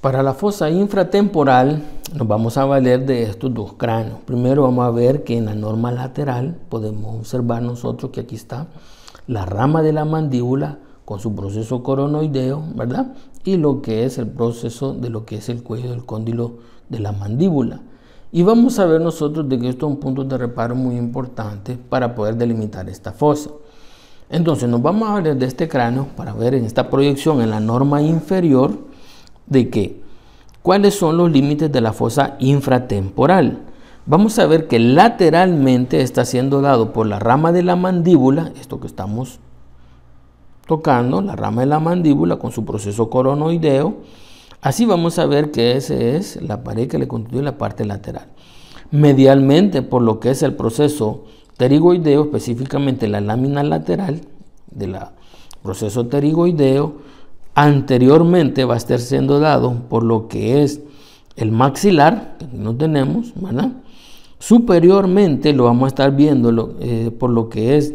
Para la fosa infratemporal nos vamos a valer de estos dos cráneos. Primero vamos a ver que en la norma lateral podemos observar nosotros que aquí está la rama de la mandíbula con su proceso coronoideo, ¿verdad? Y lo que es el proceso de lo que es el cuello del cóndilo de la mandíbula. Y vamos a ver nosotros de que es un punto de reparo muy importante para poder delimitar esta fosa. Entonces nos vamos a valer de este cráneo para ver en esta proyección en la norma inferior de que cuáles son los límites de la fosa infratemporal. Vamos a ver que lateralmente está siendo dado por la rama de la mandíbula, esto que estamos tocando, la rama de la mandíbula con su proceso coronoideo. Así vamos a ver que esa es la pared que le constituye la parte lateral. Medialmente, por lo que es el proceso pterigoideo, específicamente la lámina lateral del proceso pterigoideo, anteriormente va a estar siendo dado por lo que es el maxilar, que no tenemos, Superiormente lo vamos a estar viendo eh, por lo que es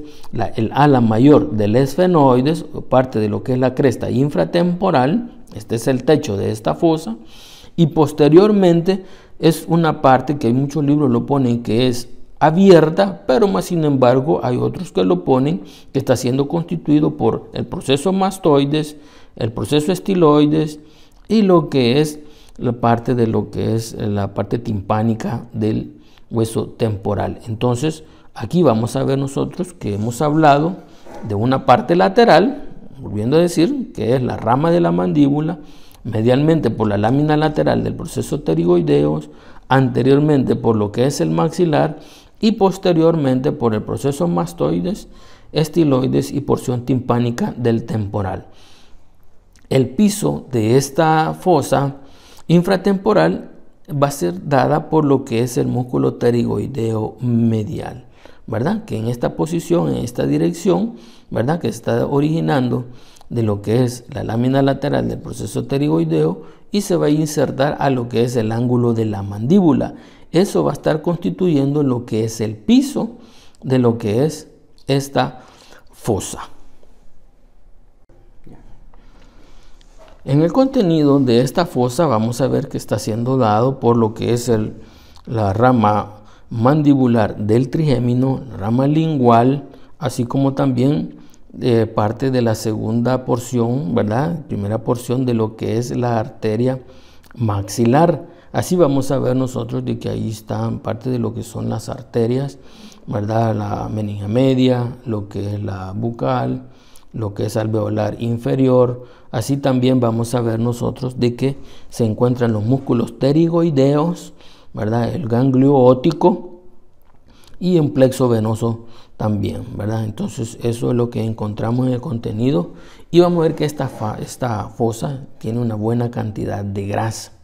el ala mayor del esfenoides, parte de lo que es la cresta infratemporal, este es el techo de esta fosa, y posteriormente es una parte que hay muchos libros lo ponen que es abierta, pero más sin embargo hay otros que lo ponen que está siendo constituido por el proceso mastoides, el proceso estiloides y lo que es la parte de lo que es eh, la parte timpánica del hueso temporal. Entonces, aquí vamos a ver nosotros que hemos hablado de una parte lateral, volviendo a decir, que es la rama de la mandíbula, medialmente por la lámina lateral del proceso pterigoideos, anteriormente por lo que es el maxilar y posteriormente por el proceso mastoides, estiloides y porción timpánica del temporal el piso de esta fosa infratemporal va a ser dada por lo que es el músculo pterigoideo medial, ¿verdad? Que en esta posición, en esta dirección, ¿verdad? Que está originando de lo que es la lámina lateral del proceso pterigoideo y se va a insertar a lo que es el ángulo de la mandíbula. Eso va a estar constituyendo lo que es el piso de lo que es esta fosa. En el contenido de esta fosa vamos a ver que está siendo dado por lo que es la rama mandibular del trigémino, rama lingual, así como también eh, parte de la segunda porción, ¿verdad? Primera porción de lo que es la arteria maxilar. Así vamos a ver nosotros de que ahí están parte de lo que son las arterias, ¿verdad? La meninga media, lo que es la bucal, lo que es alveolar inferior. Así también vamos a ver nosotros de que se encuentran los músculos pterigoideos, ¿verdad? El ganglio ótico y el plexo venoso también, ¿verdad? Entonces eso es lo que encontramos en el contenido y vamos a ver que esta, esta fosa tiene una buena cantidad de grasa.